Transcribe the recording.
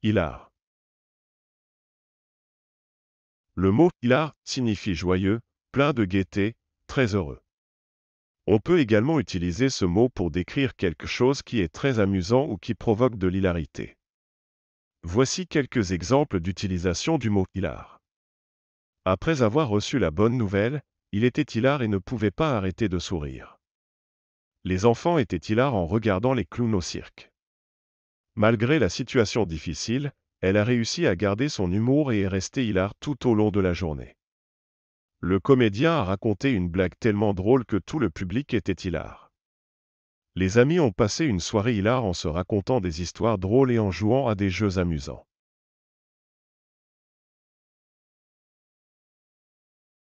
Hilar. Le mot hilar signifie joyeux, plein de gaieté, très heureux. On peut également utiliser ce mot pour décrire quelque chose qui est très amusant ou qui provoque de l'hilarité. Voici quelques exemples d'utilisation du mot hilar. Après avoir reçu la bonne nouvelle, il était hilar et ne pouvait pas arrêter de sourire. Les enfants étaient hilar en regardant les clowns au cirque. Malgré la situation difficile, elle a réussi à garder son humour et est restée hilar tout au long de la journée. Le comédien a raconté une blague tellement drôle que tout le public était hilar. Les amis ont passé une soirée hilar en se racontant des histoires drôles et en jouant à des jeux amusants.